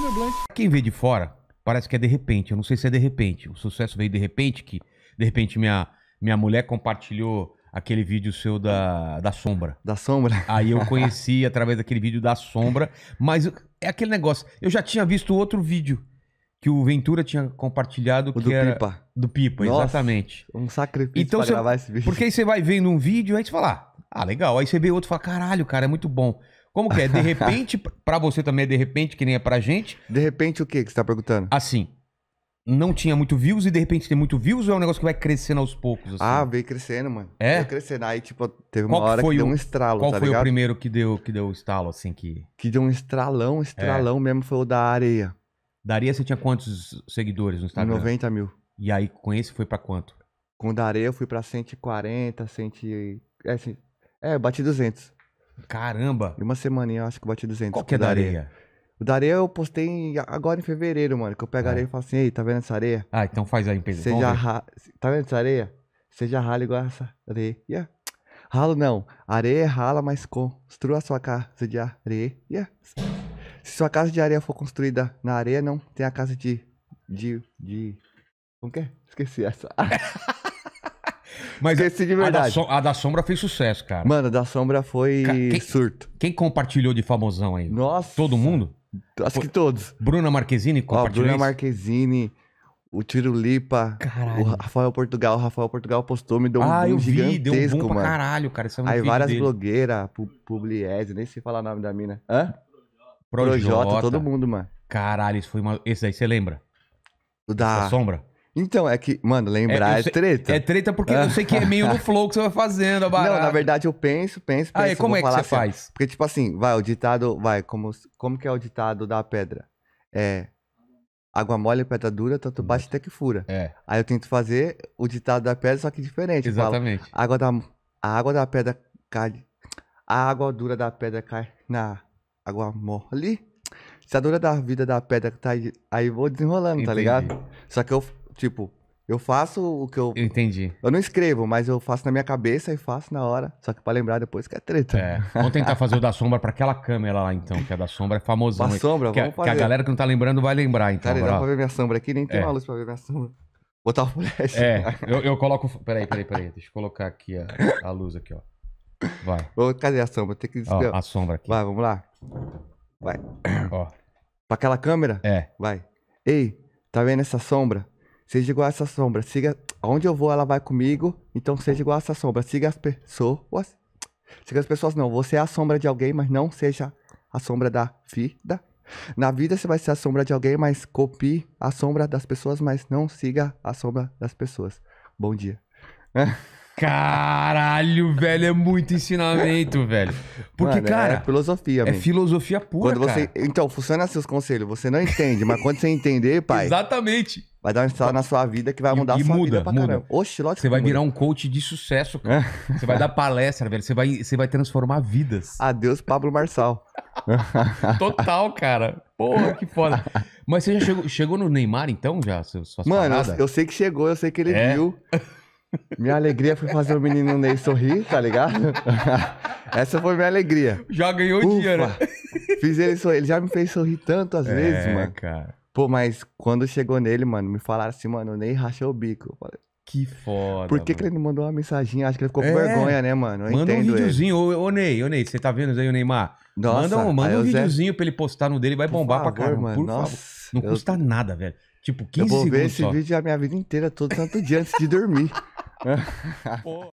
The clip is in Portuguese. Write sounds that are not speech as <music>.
meu blank. Quem vê de fora, parece que é de repente. Eu não sei se é de repente. O sucesso veio de repente, que de repente minha, minha mulher compartilhou aquele vídeo seu da, da sombra. Da sombra. <laughs> Aí eu conheci através daquele vídeo da sombra, mas é aquele negócio. Eu já tinha visto outro vídeo que o Ventura tinha compartilhado o do era... Pipa. Do Pipa, Nossa, exatamente. Um sacrifício então, pra você... gravar esse vídeo. Porque aí você vai vendo um vídeo, aí você fala, ah, legal. Aí você vê outro e fala, caralho, cara, é muito bom. Como que é? De repente, para você também é de repente, que nem é pra gente. De repente o que que você tá perguntando? Assim, não tinha muito views e de repente tem muito views ou é um negócio que vai crescendo aos poucos? Assim? Ah, veio crescendo, mano. É? Veio crescendo. Aí, tipo, teve uma hora que o... deu um estralo, Qual tá foi ligado? o primeiro que deu que deu estalo, assim, que... Que deu um estralão, estralão é. mesmo, foi o da Areia. Da Areia você tinha quantos seguidores no Instagram? 90 mil. E aí, com esse foi pra quanto? Com o da Areia eu fui pra 140, 100... É, assim, é bati 200. Caramba! E uma eu acho que bati 200. Qual que é da areia? areia? O da areia eu postei agora em fevereiro, mano. Que eu pego a ah. areia e falo assim, ei, tá vendo essa areia? Ah, então faz a empresa. Seja Vamos ra... Tá vendo essa areia? Seja ralo, rala igual essa areia. Yeah. Ralo não. Areia é rala, mas construa sua casa de areia. Yeah. Se sua casa de areia for construída na areia, não tem a casa de. de. de. Como que é? Esqueci essa. <laughs> Mas esse de verdade. A da, so a da Sombra fez sucesso, cara. Mano, a da Sombra foi Ca quem, surto. Quem compartilhou de famosão aí? Nossa. Todo mundo? Acho que todos. Bruna Marquezine compartilhou. Ó, Bruna Marquezine o Tiro Lipa, caralho. o Rafael Portugal. O Rafael Portugal postou, me deu um ah, boom vi, gigantesco, deu um boom mano. caralho, cara. Isso é um Aí várias dele. blogueiras, Publiese, nem sei falar o nome da mina. Hã? Projota. Projota, todo mundo, mano. Caralho, isso foi uma... Esse aí você lembra? da... sombra? Então, é que, mano, lembrar é, é sei, é treta. É treta porque eu ah. sei que é meio no flow que você vai fazendo, a barata. Não, na verdade eu penso, penso, penso. Ah, e como é que você assim, faz? Porque, tipo assim, vai, o ditado, vai, como, como que é o ditado da pedra? É, água mole, pedra dura, tanto bate hum. até que fura. É. Aí eu tento fazer o ditado da pedra, só que diferente. Exatamente. Falo, água da, a água da pedra cai, a água dura da pedra cai na água mole. Se a dura da vida da pedra tá aí, aí vou desenrolando, Entendi. tá ligado? Só que eu Tipo, eu faço o que eu. Eu entendi. Eu não escrevo, mas eu faço na minha cabeça e faço na hora. Só que pra lembrar depois que é treta. É. Vamos tentar fazer o da sombra pra aquela câmera lá, então, que é da sombra é famosão. Da sombra, que, vamos fazer. Que a galera que não tá lembrando vai lembrar, então. Cara, dá pra ver minha sombra aqui, nem tem é. uma luz pra ver minha sombra. Botar o flash. É, eu, eu coloco. Peraí, peraí, peraí. Deixa eu colocar aqui a, a luz aqui, ó. Vai. cadê a sombra? Tem que ó, A sombra aqui. Vai, vamos lá. Vai. Ó. Pra aquela câmera? É. Vai. Ei, tá vendo essa sombra? Seja igual a essa sombra. Siga. Onde eu vou, ela vai comigo. Então seja igual a essa sombra. Siga as pessoas. Siga as pessoas, não. Você é a sombra de alguém, mas não seja a sombra da vida. Na vida você vai ser a sombra de alguém, mas copie a sombra das pessoas, mas não siga a sombra das pessoas. Bom dia. <laughs> Caralho, velho, é muito ensinamento, velho. Porque, Mano, é cara. É filosofia, É filosofia pura. Quando você... Cara. Então, funciona seus conselhos. Você não entende, mas quando você entender, pai. Exatamente. Vai dar uma estalo na sua vida que vai mudar e, a sua muda, vida pra muda. caramba. Oxe, lógico. Você vai muda. virar um coach de sucesso, cara. <laughs> Você vai dar palestra, velho. Você vai, você vai transformar vidas. Adeus, Pablo Marçal. <laughs> Total, cara. Porra, que foda. Mas você já chegou, chegou no Neymar, então, já? Suas Mano, eu, eu, sei que chegou, eu sei que ele é. viu. <laughs> Minha alegria foi fazer o menino Ney sorrir, tá ligado? <laughs> Essa foi minha alegria. Já ganhou Ufa, dinheiro. Fiz ele sorrir. Ele já me fez sorrir tanto às é, vezes, mano. Cara. Pô, mas quando chegou nele, mano, me falaram assim, mano, o Ney rachou o bico. Eu falei, que foda. Por que, que ele não mandou uma mensagem? Acho que ele ficou com é. vergonha, né, mano? Eu Manda um videozinho. Ele. Ô, Ney, ô, Ney, você tá vendo aí o Neymar? Nossa, manda um, manda um videozinho Zé... pra ele postar no dele, vai por bombar favor, pra caramba. Mano, por nossa, favor. Não eu... custa nada, velho. Tipo, 15 segundos. Eu vou ver esse só. vídeo a minha vida inteira, todo santo dia antes de dormir. <laughs> <laughs> 我。